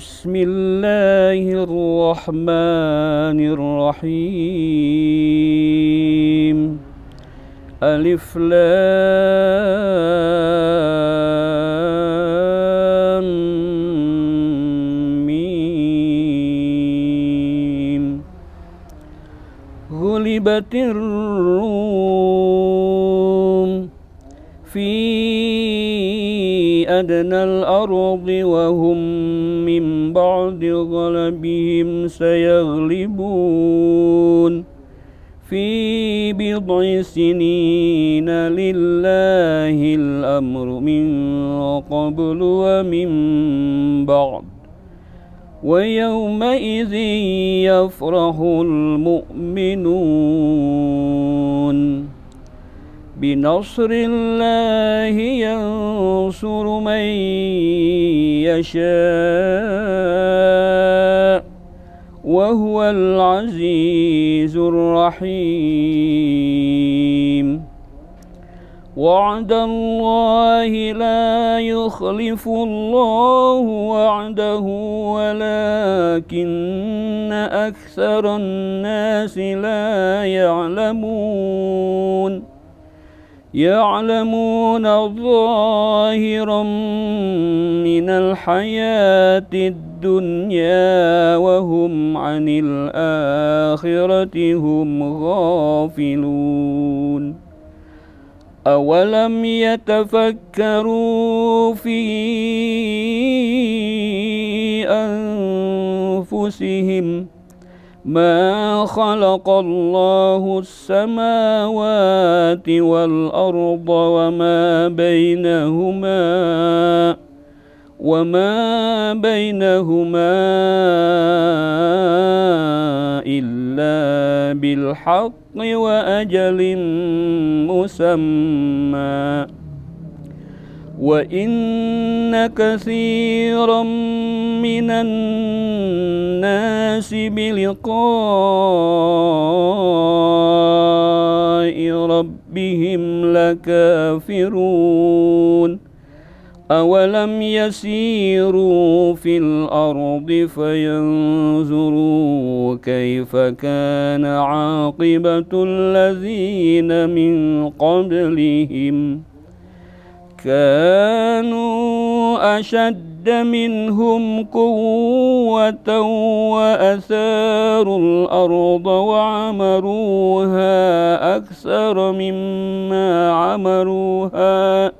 بسم الله الرحمن الرحيم ألف لام ميم غلبت الر الأرض وهم من بعد غلبهم سيغلبون في بضع سنين لله الأمر من قبل ومن بعد ويومئذ يفرح المؤمنون بنصر الله ينصر من يشاء وهو العزيز الرحيم وعد الله لا يخلف الله وعده ولكن أكثر الناس لا يعلمون يعلمون ظاهرا من الحياة الدنيا وهم عن الآخرة هم غافلون أولم يتفكروا في أنفسهم ما خلق الله السماوات والأرض وما بينهما وما بينهما إلا بالحق وأجل مسمى وإن كثيرا من الناس بلقاء ربهم لكافرون أولم يسيروا في الأرض فينظروا كيف كان عاقبة الذين من قبلهم ۖ كانوا أشد منهم قوة وأثاروا الأرض وعمروها أكثر مما عمروها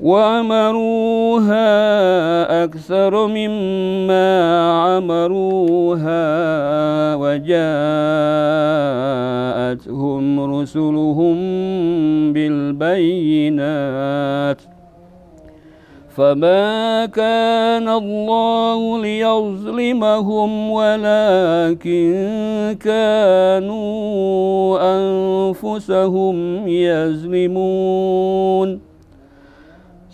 وعمروها أكثر مما عمروها وجاءتهم رسلهم بالبينات فما كان الله ليظلمهم ولكن كانوا أنفسهم يظلمون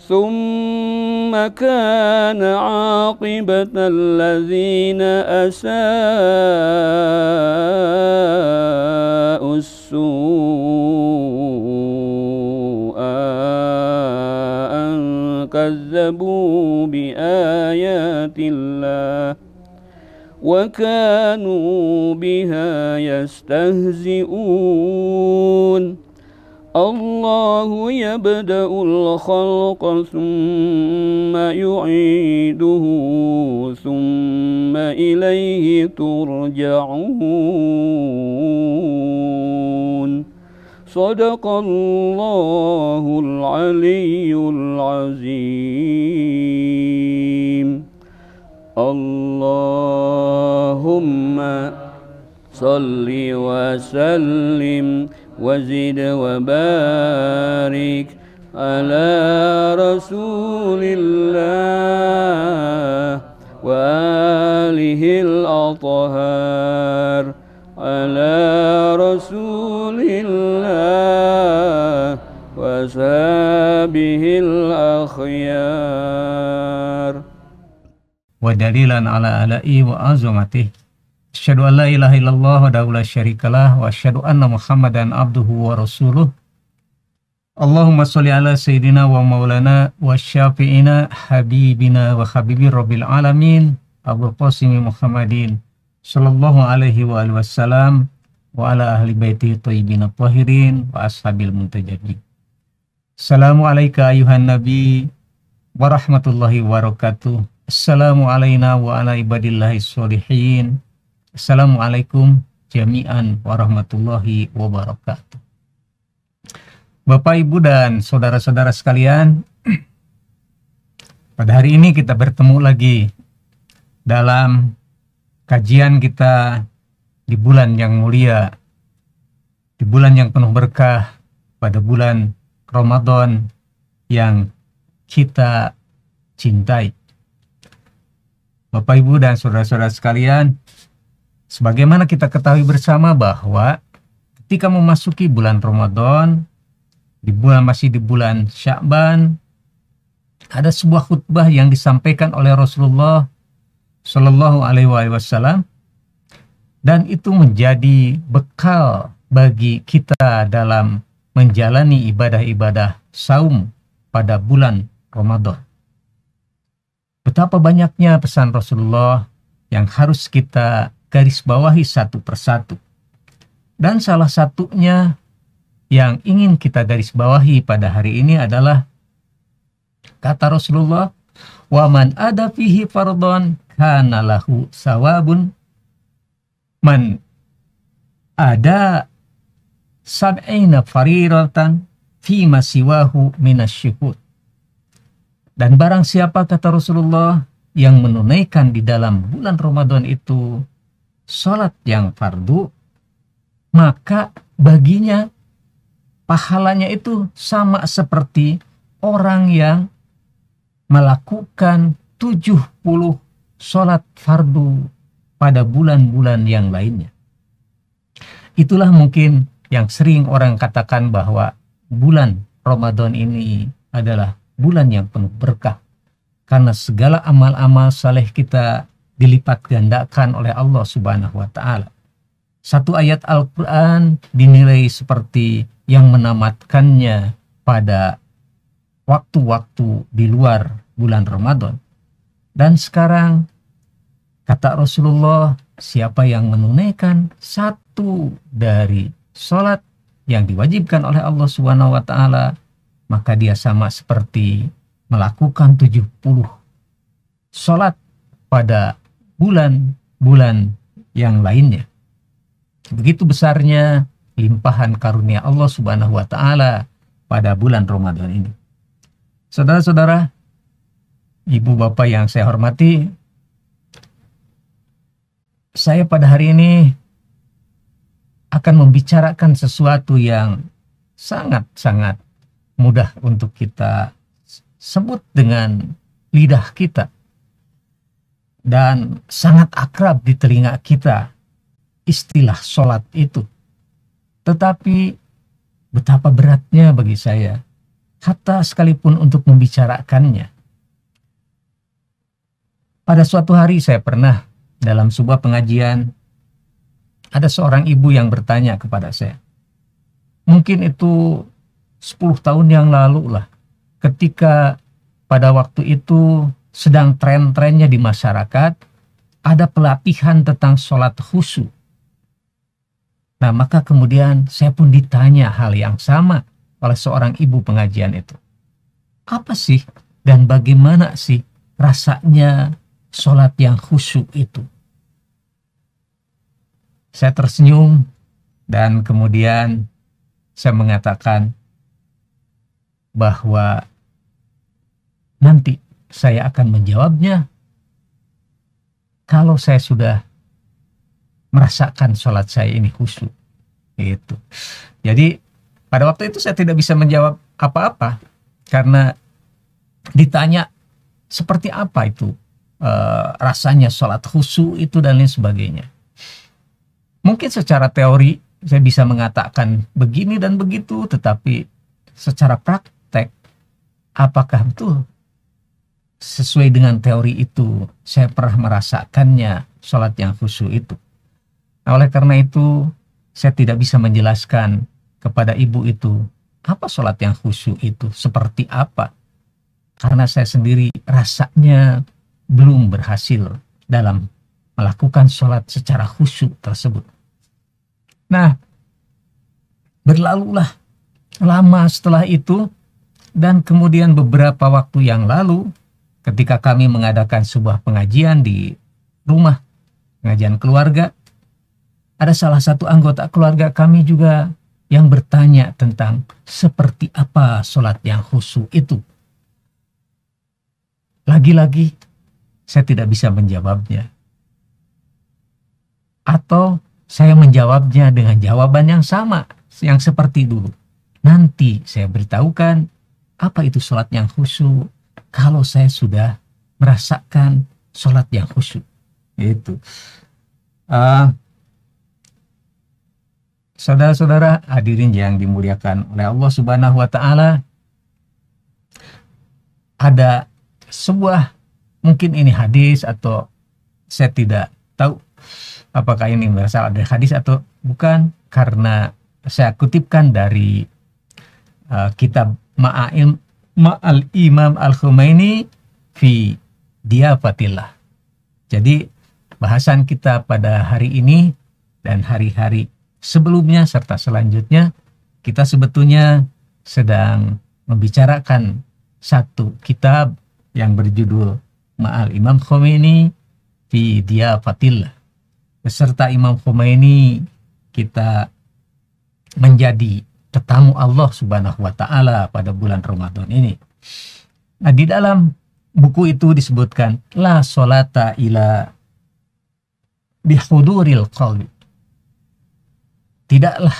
ثم كان عاقبة الذين أساءوا السوء أن كذبوا بآيات الله وكانوا بها يستهزئون الله يبدأ الخلق ثم يعيده ثم إليه ترجعون صدق الله العلي العظيم اللهم صل وسلم وزد وبارك على رسول الله وآله الأطهار على رسول الله وأصحابه الأخيار ودليلا على آلائه وعظمته Asyhadu an la ilaha illallah wa la syarikalah wa asyhadu anna Muhammadan abduhu wa rasuluh. Allahumma sholli ala sayyidina wa maulana wa syafi'ina habibina wa habibi rabbil alamin Abu Qasim Muhammadin sallallahu alaihi wa alihi wasallam wa ala ahli baiti thayyibin tahirin wa ashabil muntajabi. Assalamu alayka ayuhan nabi wa rahmatullahi wa barakatuh. Assalamu alayna wa ala ibadillahi sholihin Assalamualaikum jami'an warahmatullahi wabarakatuh. Bapak, Ibu, dan saudara-saudara sekalian, pada hari ini kita bertemu lagi dalam kajian kita di bulan yang mulia, di bulan yang penuh berkah, pada bulan Ramadan yang kita cintai. Bapak, Ibu, dan saudara-saudara sekalian, Sebagaimana kita ketahui bersama bahwa ketika memasuki bulan Ramadan, di bulan masih di bulan Sya'ban, ada sebuah khutbah yang disampaikan oleh Rasulullah Shallallahu Alaihi Wasallam dan itu menjadi bekal bagi kita dalam menjalani ibadah-ibadah saum pada bulan Ramadan. Betapa banyaknya pesan Rasulullah yang harus kita garis bawahi satu persatu. Dan salah satunya yang ingin kita garis bawahi pada hari ini adalah kata Rasulullah, waman ada fihi fardhon kana lahu sawabun." Man ada sab'ina fariratan fi masiwahu minasyuhud. Dan barang siapa kata Rasulullah yang menunaikan di dalam bulan Ramadan itu sholat yang fardu, maka baginya pahalanya itu sama seperti orang yang melakukan 70 sholat fardu pada bulan-bulan yang lainnya. Itulah mungkin yang sering orang katakan bahwa bulan Ramadan ini adalah bulan yang penuh berkah. Karena segala amal-amal saleh kita dilipat gandakan oleh Allah Subhanahu wa taala. Satu ayat Al-Qur'an dinilai seperti yang menamatkannya pada waktu-waktu di luar bulan Ramadan. Dan sekarang kata Rasulullah, siapa yang menunaikan satu dari sholat yang diwajibkan oleh Allah Subhanahu wa taala, maka dia sama seperti melakukan tujuh puluh sholat pada bulan-bulan yang lainnya. Begitu besarnya limpahan karunia Allah Subhanahu wa taala pada bulan Ramadan ini. Saudara-saudara, ibu bapak yang saya hormati, saya pada hari ini akan membicarakan sesuatu yang sangat-sangat mudah untuk kita sebut dengan lidah kita dan sangat akrab di telinga kita istilah sholat itu. Tetapi betapa beratnya bagi saya, kata sekalipun untuk membicarakannya. Pada suatu hari saya pernah dalam sebuah pengajian, ada seorang ibu yang bertanya kepada saya. Mungkin itu 10 tahun yang lalu lah, ketika pada waktu itu sedang tren-trennya di masyarakat, ada pelatihan tentang sholat khusu. Nah, maka kemudian saya pun ditanya hal yang sama oleh seorang ibu pengajian itu. Apa sih dan bagaimana sih rasanya sholat yang khusu itu? Saya tersenyum dan kemudian saya mengatakan bahwa nanti saya akan menjawabnya kalau saya sudah merasakan sholat saya ini khusyuk itu. jadi pada waktu itu saya tidak bisa menjawab apa-apa karena ditanya seperti apa itu e, rasanya sholat khusyuk itu dan lain sebagainya mungkin secara teori saya bisa mengatakan begini dan begitu tetapi secara praktek apakah betul sesuai dengan teori itu saya pernah merasakannya sholat yang khusyuk itu nah, oleh karena itu saya tidak bisa menjelaskan kepada ibu itu apa sholat yang khusyuk itu seperti apa karena saya sendiri rasanya belum berhasil dalam melakukan sholat secara khusyuk tersebut nah berlalulah lama setelah itu dan kemudian beberapa waktu yang lalu ketika kami mengadakan sebuah pengajian di rumah, pengajian keluarga, ada salah satu anggota keluarga kami juga yang bertanya tentang seperti apa sholat yang khusyuk itu. Lagi-lagi, saya tidak bisa menjawabnya. Atau saya menjawabnya dengan jawaban yang sama, yang seperti dulu. Nanti saya beritahukan apa itu sholat yang khusyuk, kalau saya sudah merasakan sholat yang khusyuk itu uh, ah, saudara-saudara hadirin yang dimuliakan oleh Allah Subhanahu wa taala ada sebuah mungkin ini hadis atau saya tidak tahu apakah ini berasal dari hadis atau bukan karena saya kutipkan dari uh, kitab Ma'ail ma'al Imam Al-Khumaini fi diafatillah. Jadi bahasan kita pada hari ini dan hari-hari sebelumnya serta selanjutnya kita sebetulnya sedang membicarakan satu kitab yang berjudul Ma'al Imam Khomeini fi diafatillah. Beserta Imam Khomeini kita menjadi tetamu Allah Subhanahu wa taala pada bulan Ramadan ini. Nah, di dalam buku itu disebutkan la solata ila bihuduril qalbi. Tidaklah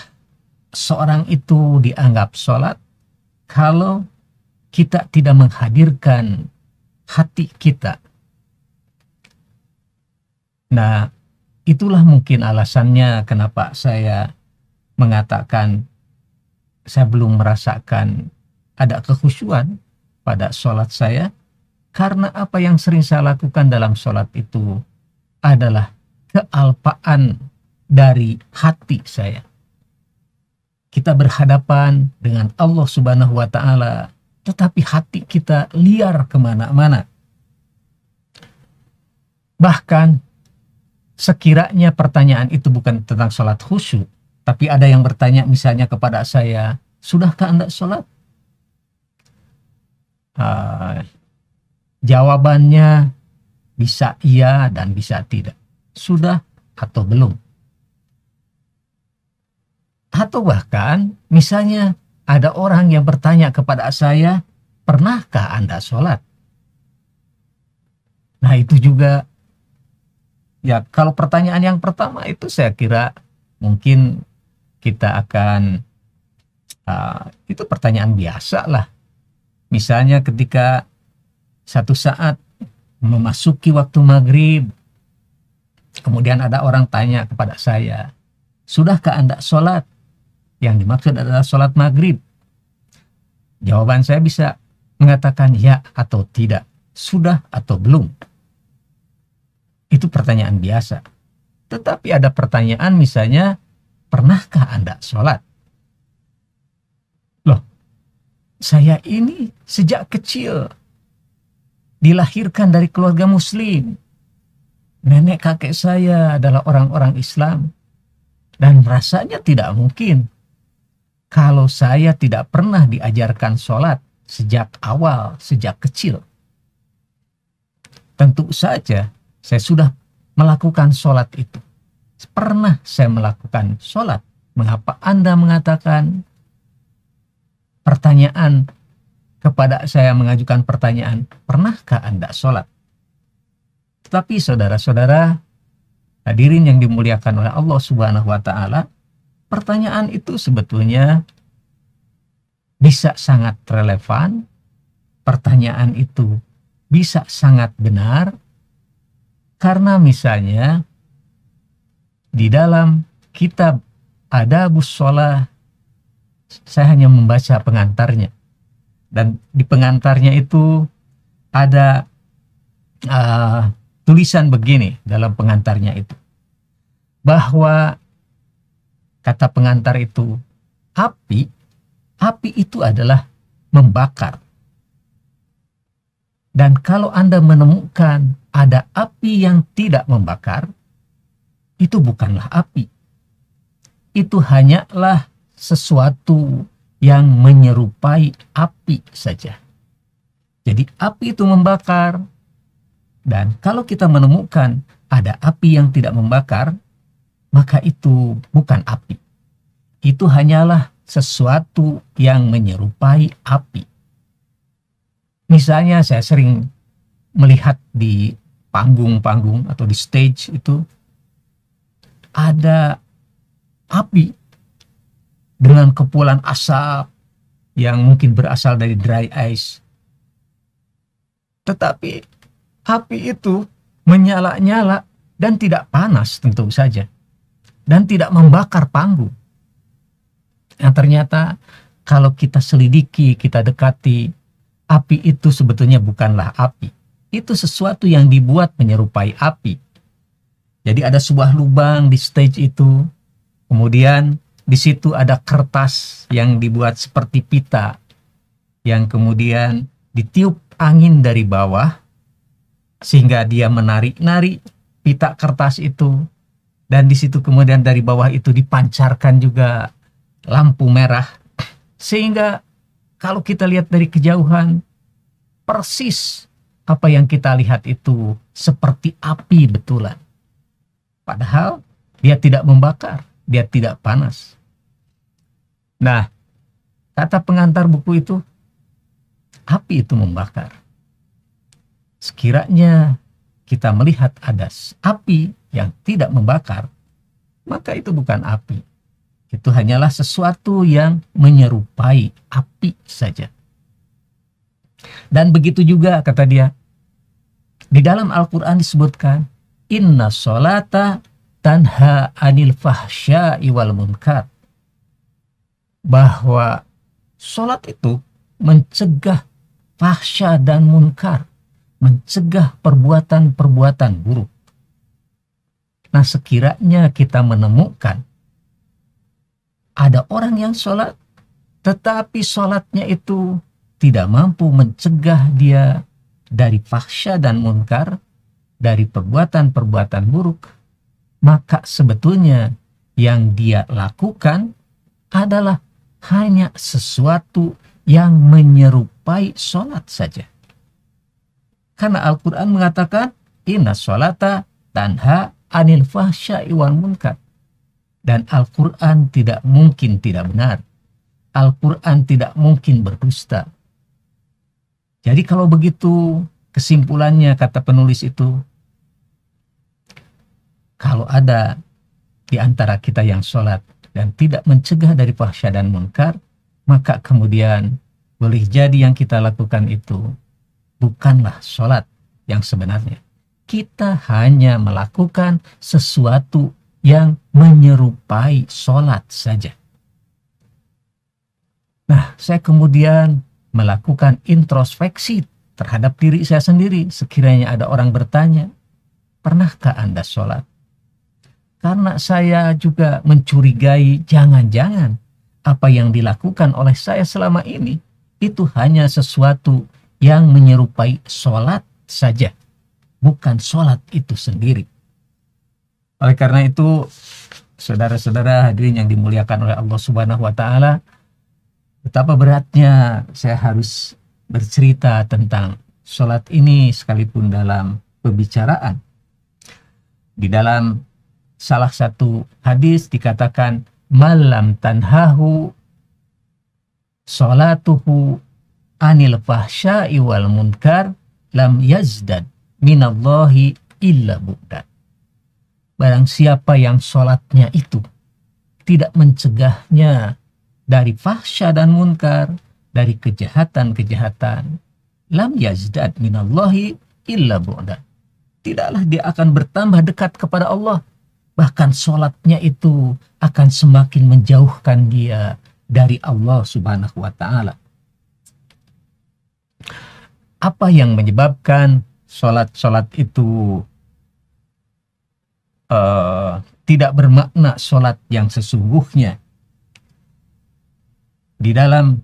seorang itu dianggap sholat kalau kita tidak menghadirkan hati kita. Nah, itulah mungkin alasannya kenapa saya mengatakan saya belum merasakan ada kekhusyuan pada sholat saya karena apa yang sering saya lakukan dalam sholat itu adalah kealpaan dari hati saya. Kita berhadapan dengan Allah Subhanahu wa Ta'ala, tetapi hati kita liar kemana-mana. Bahkan sekiranya pertanyaan itu bukan tentang sholat khusyuk, tapi ada yang bertanya misalnya kepada saya, sudahkah Anda sholat? Uh, jawabannya bisa iya dan bisa tidak. Sudah atau belum. Atau bahkan misalnya ada orang yang bertanya kepada saya, pernahkah Anda sholat? Nah itu juga, ya kalau pertanyaan yang pertama itu saya kira mungkin kita akan uh, itu pertanyaan biasa lah. Misalnya ketika satu saat memasuki waktu maghrib, kemudian ada orang tanya kepada saya, sudahkah anda sholat? Yang dimaksud adalah sholat maghrib. Jawaban saya bisa mengatakan ya atau tidak, sudah atau belum. Itu pertanyaan biasa. Tetapi ada pertanyaan misalnya Pernahkah Anda sholat? Loh, saya ini sejak kecil dilahirkan dari keluarga muslim. Nenek kakek saya adalah orang-orang Islam. Dan rasanya tidak mungkin kalau saya tidak pernah diajarkan sholat sejak awal, sejak kecil. Tentu saja saya sudah melakukan sholat itu pernah saya melakukan sholat? Mengapa Anda mengatakan pertanyaan kepada saya mengajukan pertanyaan, pernahkah Anda sholat? Tetapi saudara-saudara, hadirin yang dimuliakan oleh Allah Subhanahu wa taala, pertanyaan itu sebetulnya bisa sangat relevan, pertanyaan itu bisa sangat benar karena misalnya di dalam kitab Adabus Sholah saya hanya membaca pengantarnya dan di pengantarnya itu ada uh, tulisan begini dalam pengantarnya itu bahwa kata pengantar itu api api itu adalah membakar dan kalau Anda menemukan ada api yang tidak membakar itu bukanlah api. Itu hanyalah sesuatu yang menyerupai api saja. Jadi api itu membakar. Dan kalau kita menemukan ada api yang tidak membakar, maka itu bukan api. Itu hanyalah sesuatu yang menyerupai api. Misalnya saya sering melihat di panggung-panggung atau di stage itu ada api dengan kepulan asap yang mungkin berasal dari dry ice. Tetapi api itu menyala-nyala dan tidak panas tentu saja. Dan tidak membakar panggung. Nah ternyata kalau kita selidiki, kita dekati, api itu sebetulnya bukanlah api. Itu sesuatu yang dibuat menyerupai api. Jadi ada sebuah lubang di stage itu. Kemudian di situ ada kertas yang dibuat seperti pita yang kemudian ditiup angin dari bawah sehingga dia menarik-narik pita kertas itu dan di situ kemudian dari bawah itu dipancarkan juga lampu merah sehingga kalau kita lihat dari kejauhan persis apa yang kita lihat itu seperti api betulan Padahal dia tidak membakar, dia tidak panas. Nah, kata pengantar buku itu, api itu membakar. Sekiranya kita melihat ada api yang tidak membakar, maka itu bukan api. Itu hanyalah sesuatu yang menyerupai api saja. Dan begitu juga kata dia, di dalam Al-Quran disebutkan inna solata tanha anil fahsya iwal munkar. Bahwa solat itu mencegah fahsya dan munkar. Mencegah perbuatan-perbuatan buruk. Nah sekiranya kita menemukan ada orang yang sholat tetapi sholatnya itu tidak mampu mencegah dia dari fahsya dan munkar dari perbuatan-perbuatan buruk, maka sebetulnya yang dia lakukan adalah hanya sesuatu yang menyerupai sholat saja. Karena Al-Quran mengatakan, Inna sholata tanha anil fahsya'i iwan munkar. Dan Al-Quran tidak mungkin tidak benar. Al-Quran tidak mungkin berdusta. Jadi kalau begitu, kesimpulannya kata penulis itu, kalau ada di antara kita yang sholat dan tidak mencegah dari fahsyah dan munkar, maka kemudian boleh jadi yang kita lakukan itu bukanlah sholat yang sebenarnya. Kita hanya melakukan sesuatu yang menyerupai sholat saja. Nah, saya kemudian melakukan introspeksi terhadap diri saya sendiri. Sekiranya ada orang bertanya, pernahkah Anda sholat? karena saya juga mencurigai jangan-jangan apa yang dilakukan oleh saya selama ini itu hanya sesuatu yang menyerupai sholat saja, bukan sholat itu sendiri. Oleh karena itu, saudara-saudara hadirin yang dimuliakan oleh Allah Subhanahu wa Ta'ala, betapa beratnya saya harus bercerita tentang sholat ini sekalipun dalam pembicaraan. Di dalam salah satu hadis dikatakan malam tanhahu salatuhu anil fahsya'i wal munkar lam yazdad minallahi illa bu'dan. Barang siapa yang sholatnya itu tidak mencegahnya dari fahsya dan munkar, dari kejahatan-kejahatan, lam yazdad minallahi illa bu'dan. Tidaklah dia akan bertambah dekat kepada Allah bahkan sholatnya itu akan semakin menjauhkan dia dari Allah Subhanahu wa Ta'ala. Apa yang menyebabkan sholat-sholat itu uh, tidak bermakna sholat yang sesungguhnya? Di dalam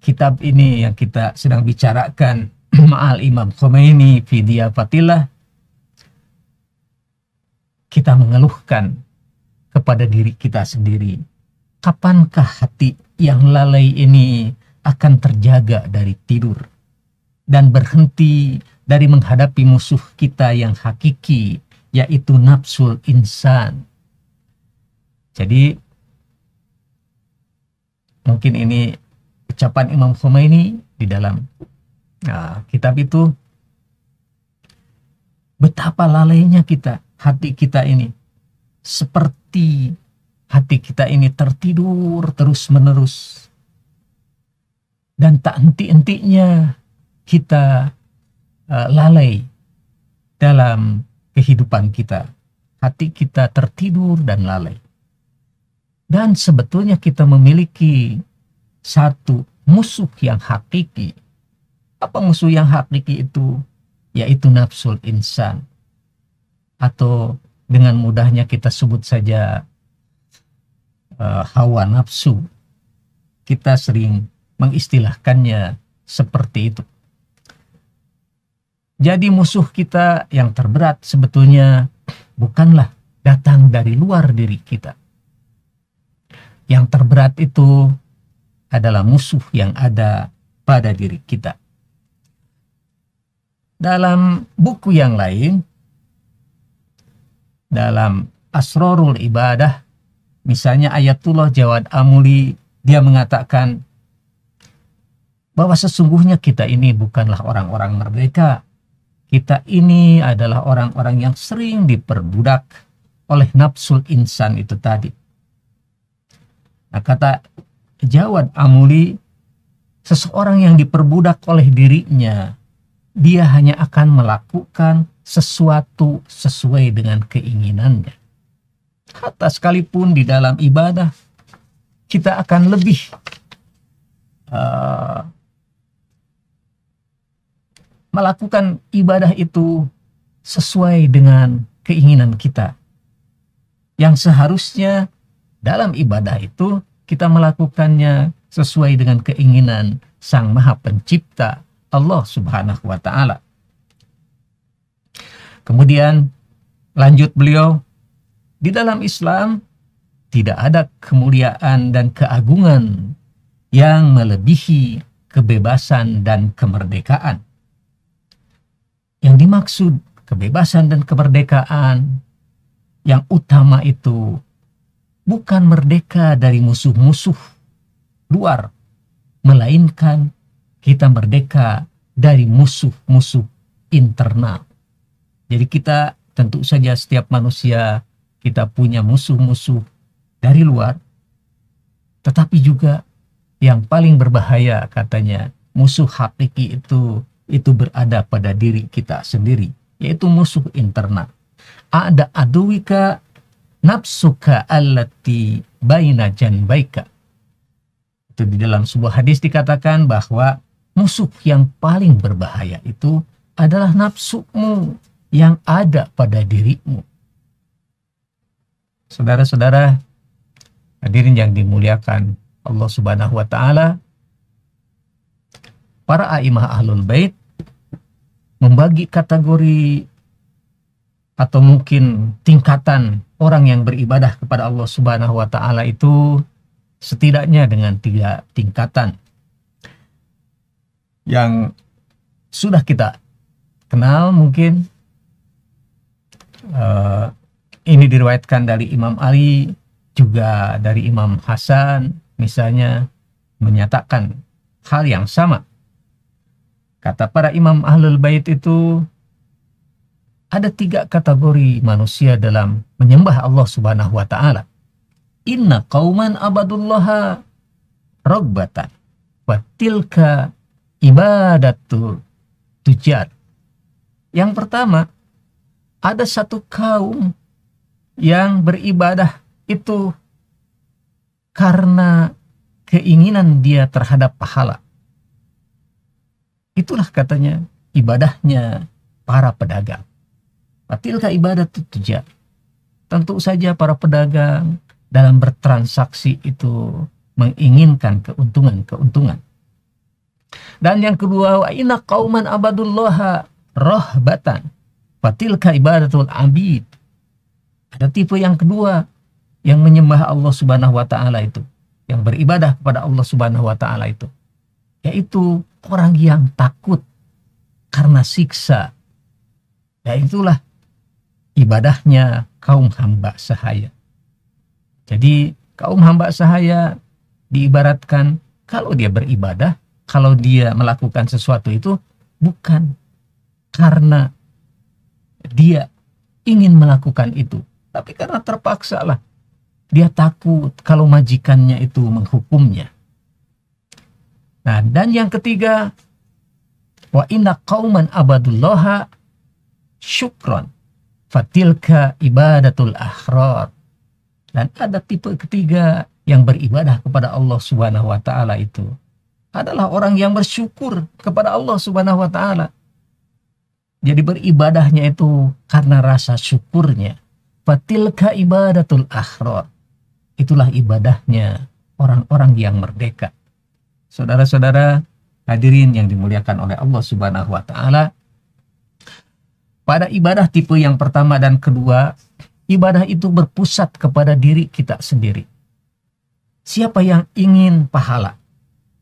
kitab ini yang kita sedang bicarakan, Ma'al Imam Khomeini, Fidya Fatilah, kita mengeluhkan kepada diri kita sendiri. Kapankah hati yang lalai ini akan terjaga dari tidur dan berhenti dari menghadapi musuh kita yang hakiki, yaitu nafsul insan? Jadi, mungkin ini ucapan Imam ini di dalam nah, kitab itu betapa lalainya kita hati kita ini seperti hati kita ini tertidur terus-menerus dan tak henti-hentinya kita uh, lalai dalam kehidupan kita. Hati kita tertidur dan lalai. Dan sebetulnya kita memiliki satu musuh yang hakiki. Apa musuh yang hakiki itu? Yaitu nafsul insan atau dengan mudahnya kita sebut saja uh, hawa nafsu kita sering mengistilahkannya seperti itu jadi musuh kita yang terberat sebetulnya bukanlah datang dari luar diri kita. Yang terberat itu adalah musuh yang ada pada diri kita. Dalam buku yang lain, dalam Asrorul Ibadah misalnya Ayatullah Jawad Amuli dia mengatakan bahwa sesungguhnya kita ini bukanlah orang-orang merdeka kita ini adalah orang-orang yang sering diperbudak oleh nafsul insan itu tadi nah kata Jawad Amuli seseorang yang diperbudak oleh dirinya dia hanya akan melakukan sesuatu sesuai dengan keinginannya. Kata sekalipun di dalam ibadah, kita akan lebih uh, melakukan ibadah itu sesuai dengan keinginan kita. Yang seharusnya dalam ibadah itu kita melakukannya sesuai dengan keinginan Sang Maha Pencipta Allah Subhanahu wa taala. Kemudian lanjut beliau di dalam Islam tidak ada kemuliaan dan keagungan yang melebihi kebebasan dan kemerdekaan. Yang dimaksud kebebasan dan kemerdekaan yang utama itu bukan merdeka dari musuh-musuh luar, melainkan kita merdeka dari musuh-musuh internal. Jadi kita tentu saja setiap manusia kita punya musuh-musuh dari luar, tetapi juga yang paling berbahaya katanya musuh hakiki itu itu berada pada diri kita sendiri, yaitu musuh internal. Ada aduika nafsuka allati baina janbaika. Itu di dalam sebuah hadis dikatakan bahwa musuh yang paling berbahaya itu adalah nafsumu yang ada pada dirimu. Saudara-saudara, hadirin yang dimuliakan Allah Subhanahu wa taala, para aimah ahlul bait membagi kategori atau mungkin tingkatan orang yang beribadah kepada Allah Subhanahu wa taala itu setidaknya dengan tiga tingkatan yang sudah kita kenal mungkin uh, ini diriwayatkan dari Imam Ali juga dari Imam Hasan misalnya menyatakan hal yang sama kata para imam ahlul bait itu ada tiga kategori manusia dalam menyembah Allah Subhanahu wa taala inna qauman abadullaha rogbatan wa tilka ibadat ibadatul tujar. Yang pertama, ada satu kaum yang beribadah itu karena keinginan dia terhadap pahala. Itulah katanya ibadahnya para pedagang. patilka ibadat tujar. Tentu saja para pedagang dalam bertransaksi itu menginginkan keuntungan-keuntungan. Dan yang kedua, wa inna qauman abadullaha rohbatan. Fatilka ibadatul abid. Ada tipe yang kedua yang menyembah Allah Subhanahu wa taala itu, yang beribadah kepada Allah Subhanahu wa taala itu, yaitu orang yang takut karena siksa. Ya itulah ibadahnya kaum hamba sahaya. Jadi kaum hamba sahaya diibaratkan kalau dia beribadah kalau dia melakukan sesuatu itu bukan karena dia ingin melakukan itu, tapi karena terpaksa lah. Dia takut kalau majikannya itu menghukumnya. Nah, dan yang ketiga, wa inna qauman abadullaha syukron fatilka ibadatul akhrar. Dan ada tipe ketiga yang beribadah kepada Allah Subhanahu wa taala itu adalah orang yang bersyukur kepada Allah Subhanahu wa taala. Jadi beribadahnya itu karena rasa syukurnya. Fatilka ibadatul akhrar. Itulah ibadahnya orang-orang yang merdeka. Saudara-saudara hadirin yang dimuliakan oleh Allah Subhanahu wa taala. Pada ibadah tipe yang pertama dan kedua, ibadah itu berpusat kepada diri kita sendiri. Siapa yang ingin pahala?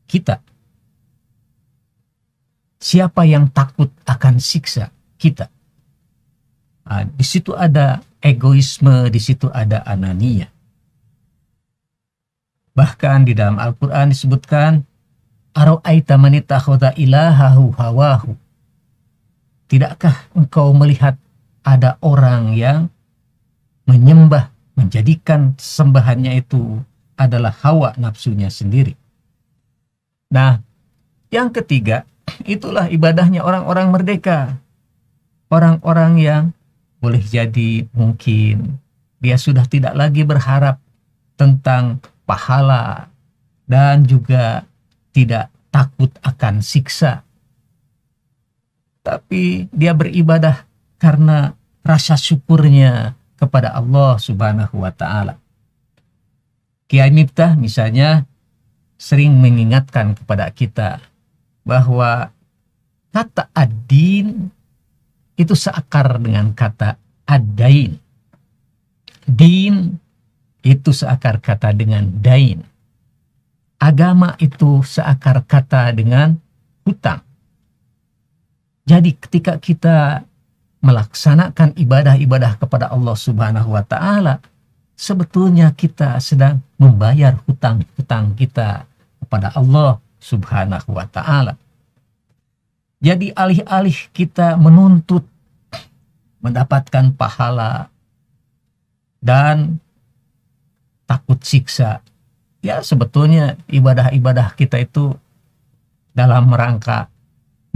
Kita. Siapa yang takut akan siksa? Kita. Nah, di situ ada egoisme, di situ ada anania. Bahkan di dalam Al-Quran disebutkan, Aro'aita manita ilahahu hawahu. Tidakkah engkau melihat ada orang yang menyembah, menjadikan sembahannya itu adalah hawa nafsunya sendiri. Nah, yang ketiga, itulah ibadahnya orang-orang merdeka. Orang-orang yang boleh jadi mungkin dia sudah tidak lagi berharap tentang pahala dan juga tidak takut akan siksa. Tapi dia beribadah karena rasa syukurnya kepada Allah Subhanahu wa taala. Kiai Miftah misalnya sering mengingatkan kepada kita bahwa kata adin itu seakar dengan kata adain. Din itu seakar kata dengan dain. Agama itu seakar kata dengan hutang. Jadi ketika kita melaksanakan ibadah-ibadah kepada Allah Subhanahu wa taala, sebetulnya kita sedang membayar hutang-hutang kita kepada Allah Subhanahu wa taala. Jadi alih-alih kita menuntut mendapatkan pahala dan takut siksa, ya sebetulnya ibadah-ibadah kita itu dalam rangka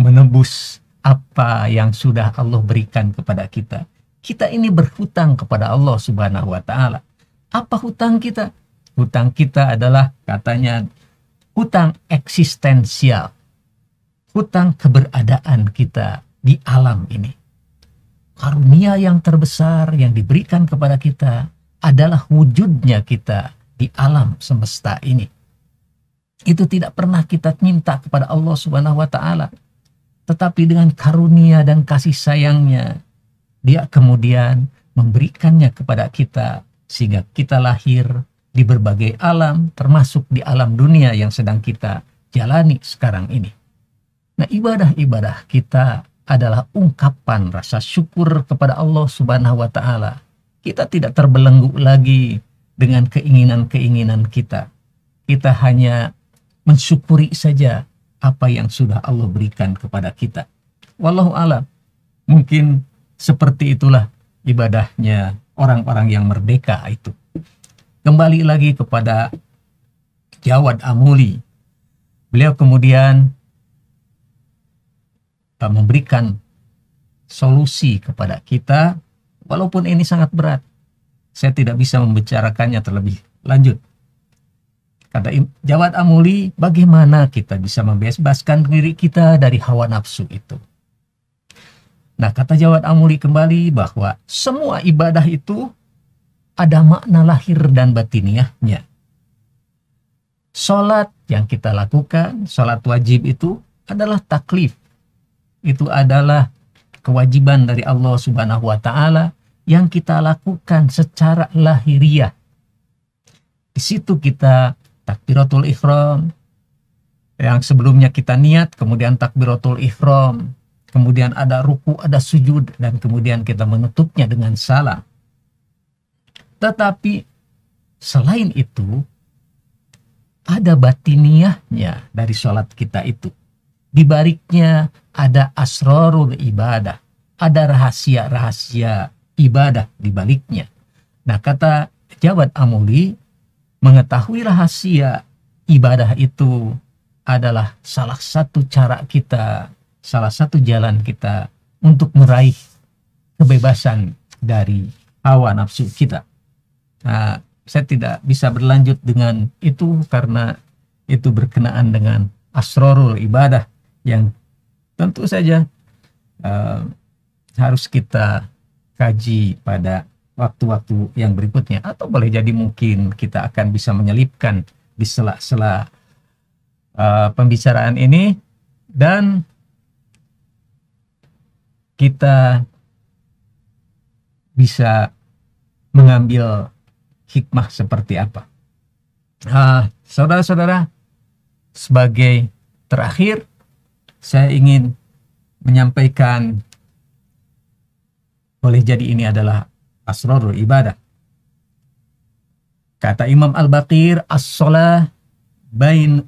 menebus apa yang sudah Allah berikan kepada kita. Kita ini berhutang kepada Allah Subhanahu wa taala. Apa hutang kita? Hutang kita adalah katanya hutang eksistensial, hutang keberadaan kita di alam ini. Karunia yang terbesar yang diberikan kepada kita adalah wujudnya kita di alam semesta ini. Itu tidak pernah kita minta kepada Allah Subhanahu wa taala. Tetapi dengan karunia dan kasih sayangnya, dia kemudian memberikannya kepada kita sehingga kita lahir di berbagai alam, termasuk di alam dunia yang sedang kita jalani sekarang ini. Nah, ibadah-ibadah kita adalah ungkapan rasa syukur kepada Allah Subhanahu wa Ta'ala. Kita tidak terbelenggu lagi dengan keinginan-keinginan kita. Kita hanya mensyukuri saja apa yang sudah Allah berikan kepada kita. Wallahu alam. Mungkin seperti itulah ibadahnya orang-orang yang merdeka itu kembali lagi kepada Jawad Amuli. Beliau kemudian memberikan solusi kepada kita, walaupun ini sangat berat. Saya tidak bisa membicarakannya terlebih lanjut. Kata Jawad Amuli, bagaimana kita bisa membebaskan diri kita dari hawa nafsu itu? Nah, kata Jawad Amuli kembali bahwa semua ibadah itu ada makna lahir dan batiniahnya. Ya. Sholat yang kita lakukan, sholat wajib itu adalah taklif. Itu adalah kewajiban dari Allah Subhanahu wa Ta'ala yang kita lakukan secara lahiriah. Di situ kita takbiratul ikhram, yang sebelumnya kita niat, kemudian takbiratul ikhram, kemudian ada ruku, ada sujud, dan kemudian kita menutupnya dengan salam tetapi selain itu ada batiniahnya dari sholat kita itu. Di baliknya ada asrorul ibadah. Ada rahasia-rahasia ibadah di baliknya. Nah kata Jabat Amuli, mengetahui rahasia ibadah itu adalah salah satu cara kita, salah satu jalan kita untuk meraih kebebasan dari hawa nafsu kita. Nah, saya tidak bisa berlanjut dengan itu karena itu berkenaan dengan asrorul ibadah yang tentu saja uh, harus kita kaji pada waktu-waktu yang berikutnya atau boleh jadi mungkin kita akan bisa menyelipkan di sela-sela uh, pembicaraan ini dan kita bisa mengambil hikmah seperti apa. Ah, saudara-saudara, uh, sebagai terakhir, saya ingin menyampaikan boleh jadi ini adalah asrarul ibadah. Kata Imam Al-Baqir, as-salah bain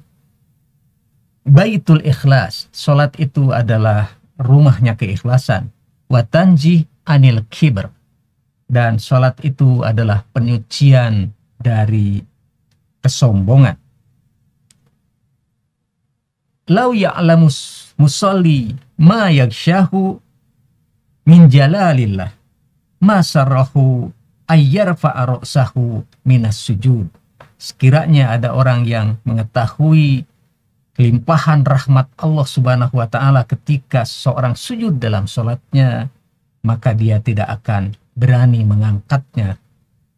baitul ikhlas. Solat itu adalah rumahnya keikhlasan. Watanji anil kibr dan sholat itu adalah penyucian dari kesombongan. Lau ya'lamus musalli ma yakshahu min jalalillah ma sarrahu ayyar fa'aroksahu minas sujud. Sekiranya ada orang yang mengetahui kelimpahan rahmat Allah Subhanahu wa taala ketika seorang sujud dalam sholatnya, maka dia tidak akan berani mengangkatnya,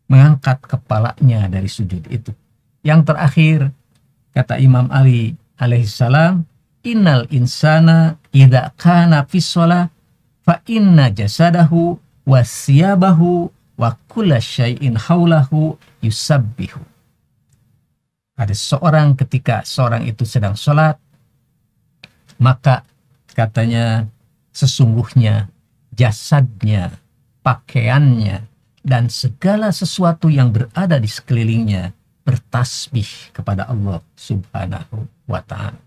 mengangkat kepalanya dari sujud itu. Yang terakhir, kata Imam Ali alaihissalam, Innal insana idha kana fissola fa inna jasadahu wa siyabahu wa kulla syai'in haulahu yusabbihu. Ada seorang ketika seorang itu sedang sholat, maka katanya sesungguhnya jasadnya pakaiannya, dan segala sesuatu yang berada di sekelilingnya bertasbih kepada Allah Subhanahu wa Ta'ala.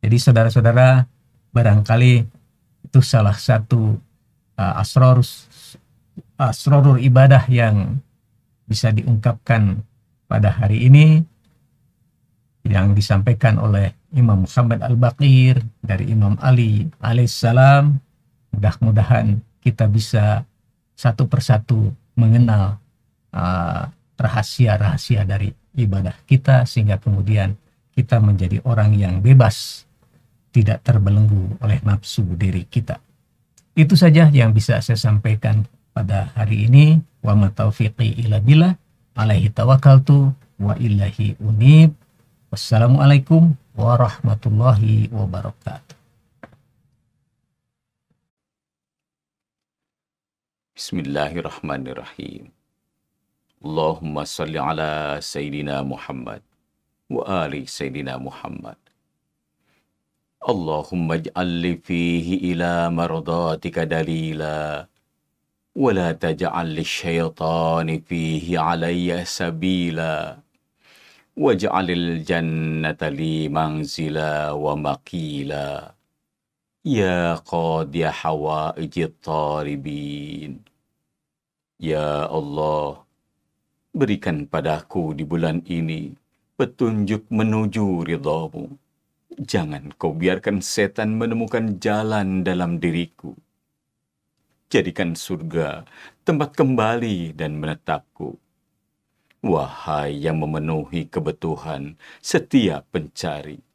Jadi, saudara-saudara, barangkali itu salah satu uh, asror, ibadah yang bisa diungkapkan pada hari ini yang disampaikan oleh Imam Muhammad Al-Baqir dari Imam Ali alaihissalam mudah-mudahan kita bisa satu persatu mengenal rahasia uh, rahasia-rahasia dari ibadah kita sehingga kemudian kita menjadi orang yang bebas tidak terbelenggu oleh nafsu diri kita itu saja yang bisa saya sampaikan pada hari ini wa ma taufiqi ila billah alaihi tawakkaltu wa ilahi unib wassalamualaikum warahmatullahi wabarakatuh Bismillahirrahmanirrahim. Allahumma salli ala Sayyidina Muhammad wa ali Sayyidina Muhammad. Allahumma ij'alli fihi ila mardatika dalila wa la taj'al lisyaitani fihi alayya sabila waj'alil jannata li manzila wa maqila ya qadiya hawaijit taribin Ya Allah, berikan padaku di bulan ini petunjuk menuju ridhamu. Jangan kau biarkan setan menemukan jalan dalam diriku. Jadikan surga tempat kembali dan menetapku. Wahai yang memenuhi kebutuhan setiap pencari